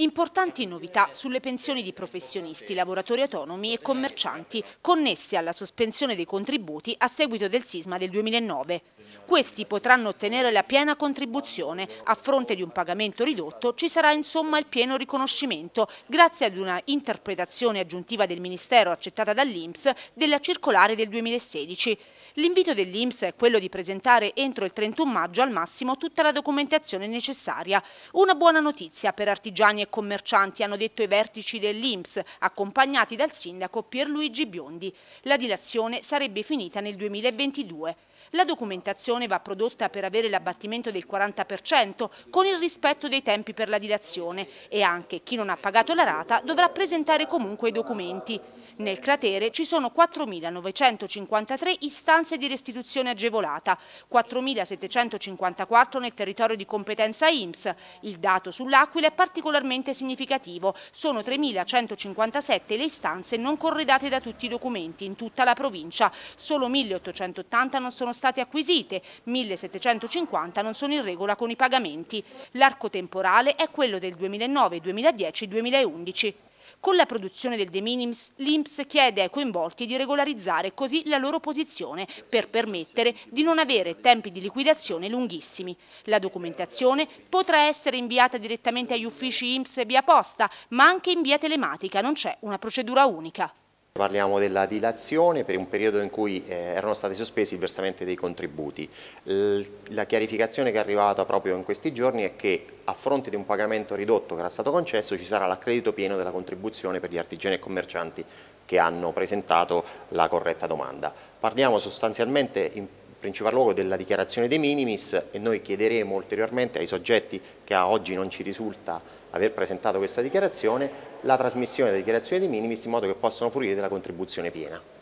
Importanti novità sulle pensioni di professionisti, lavoratori autonomi e commercianti connesse alla sospensione dei contributi a seguito del sisma del 2009. Questi potranno ottenere la piena contribuzione. A fronte di un pagamento ridotto ci sarà insomma il pieno riconoscimento grazie ad una interpretazione aggiuntiva del Ministero accettata dall'Inps della circolare del 2016. L'invito dell'Inps è quello di presentare entro il 31 maggio al massimo tutta la documentazione necessaria. Una buona notizia per artigiani e e commercianti, hanno detto i vertici dell'Inps, accompagnati dal sindaco Pierluigi Biondi. La dilazione sarebbe finita nel 2022. La documentazione va prodotta per avere l'abbattimento del 40% con il rispetto dei tempi per la dilazione e anche chi non ha pagato la rata dovrà presentare comunque i documenti. Nel cratere ci sono 4.953 istanze di restituzione agevolata, 4.754 nel territorio di competenza IMSS. Il dato sull'Aquila è particolarmente significativo, sono 3.157 le istanze non corredate da tutti i documenti in tutta la provincia, solo 1.880 non sono state state acquisite, 1750 non sono in regola con i pagamenti. L'arco temporale è quello del 2009, 2010, 2011. Con la produzione del De Minimis, l'Inps chiede ai coinvolti di regolarizzare così la loro posizione per permettere di non avere tempi di liquidazione lunghissimi. La documentazione potrà essere inviata direttamente agli uffici Inps via posta, ma anche in via telematica, non c'è una procedura unica. Parliamo della dilazione per un periodo in cui eh, erano stati sospesi il versamento dei contributi. L la chiarificazione che è arrivata proprio in questi giorni è che a fronte di un pagamento ridotto che era stato concesso ci sarà l'accredito pieno della contribuzione per gli artigiani e commercianti che hanno presentato la corretta domanda. Parliamo sostanzialmente in principal luogo della dichiarazione dei minimis e noi chiederemo ulteriormente ai soggetti che a oggi non ci risulta aver presentato questa dichiarazione la trasmissione della dichiarazione dei minimis in modo che possano fruire della contribuzione piena.